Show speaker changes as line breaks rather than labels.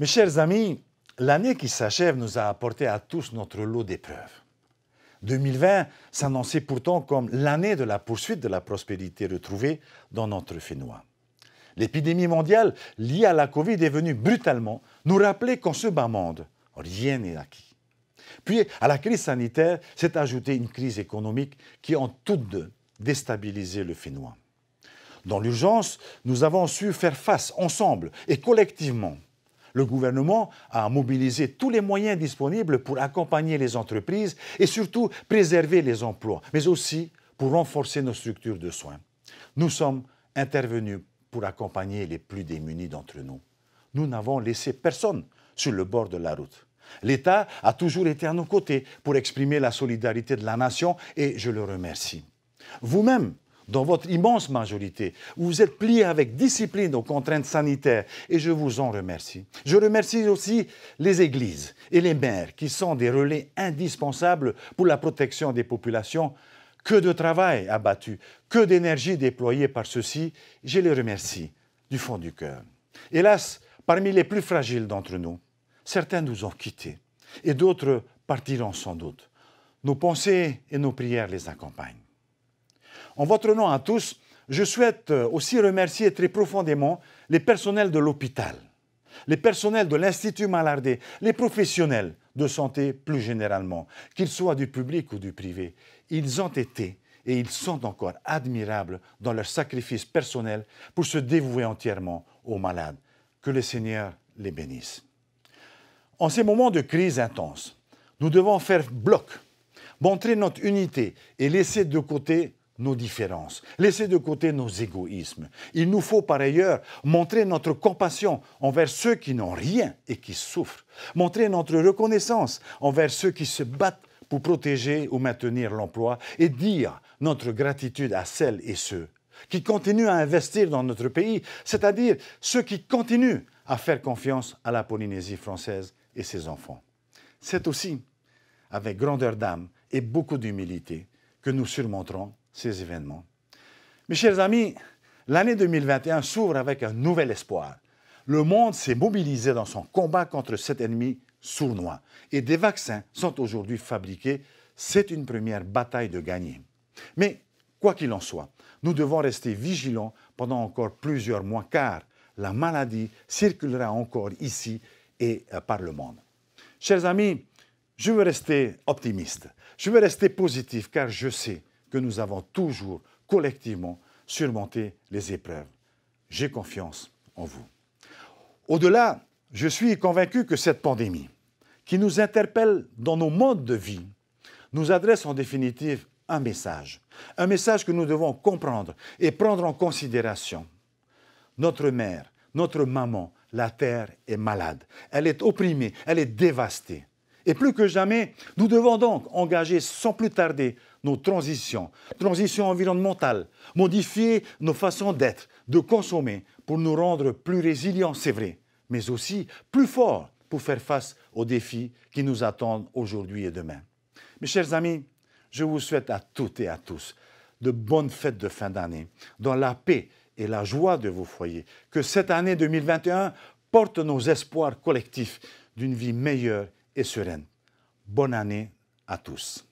Mes chers amis, l'année qui s'achève nous a apporté à tous notre lot d'épreuves. 2020 s'annonçait pourtant comme l'année de la poursuite de la prospérité retrouvée dans notre Fénois. L'épidémie mondiale liée à la Covid est venue brutalement nous rappeler qu'en ce bas monde, rien n'est acquis. Puis, à la crise sanitaire s'est ajoutée une crise économique qui, en toutes deux, déstabilisé le Fénois. Dans l'urgence, nous avons su faire face ensemble et collectivement le gouvernement a mobilisé tous les moyens disponibles pour accompagner les entreprises et surtout préserver les emplois, mais aussi pour renforcer nos structures de soins. Nous sommes intervenus pour accompagner les plus démunis d'entre nous. Nous n'avons laissé personne sur le bord de la route. L'État a toujours été à nos côtés pour exprimer la solidarité de la nation et je le remercie. Vous-même, dans votre immense majorité, vous êtes pliés avec discipline aux contraintes sanitaires et je vous en remercie. Je remercie aussi les églises et les maires qui sont des relais indispensables pour la protection des populations. Que de travail abattu, que d'énergie déployée par ceux-ci, je les remercie du fond du cœur. Hélas, parmi les plus fragiles d'entre nous, certains nous ont quittés et d'autres partiront sans doute. Nos pensées et nos prières les accompagnent. En votre nom à tous, je souhaite euh, aussi remercier très profondément les personnels de l'hôpital, les personnels de l'Institut Malardé, les professionnels de santé plus généralement, qu'ils soient du public ou du privé. Ils ont été et ils sont encore admirables dans leur sacrifice personnel pour se dévouer entièrement aux malades. Que le Seigneur les bénisse. En ces moments de crise intense, nous devons faire bloc, montrer notre unité et laisser de côté nos différences, laisser de côté nos égoïsmes. Il nous faut par ailleurs montrer notre compassion envers ceux qui n'ont rien et qui souffrent, montrer notre reconnaissance envers ceux qui se battent pour protéger ou maintenir l'emploi et dire notre gratitude à celles et ceux qui continuent à investir dans notre pays, c'est-à-dire ceux qui continuent à faire confiance à la Polynésie française et ses enfants. C'est aussi avec grandeur d'âme et beaucoup d'humilité que nous surmonterons ces événements. Mes chers amis, l'année 2021 s'ouvre avec un nouvel espoir. Le monde s'est mobilisé dans son combat contre cet ennemi sournois et des vaccins sont aujourd'hui fabriqués. C'est une première bataille de gagner. Mais quoi qu'il en soit, nous devons rester vigilants pendant encore plusieurs mois car la maladie circulera encore ici et euh, par le monde. Chers amis, je veux rester optimiste, je veux rester positif car je sais que nous avons toujours collectivement surmonté les épreuves. J'ai confiance en vous. Au-delà, je suis convaincu que cette pandémie, qui nous interpelle dans nos modes de vie, nous adresse en définitive un message, un message que nous devons comprendre et prendre en considération. Notre mère, notre maman, la terre est malade, elle est opprimée, elle est dévastée. Et plus que jamais, nous devons donc engager sans plus tarder nos transitions, transitions environnementales, modifier nos façons d'être, de consommer pour nous rendre plus résilients, c'est vrai, mais aussi plus forts pour faire face aux défis qui nous attendent aujourd'hui et demain. Mes chers amis, je vous souhaite à toutes et à tous de bonnes fêtes de fin d'année, dans la paix et la joie de vos foyers, que cette année 2021 porte nos espoirs collectifs d'une vie meilleure et sereine. Bonne année à tous.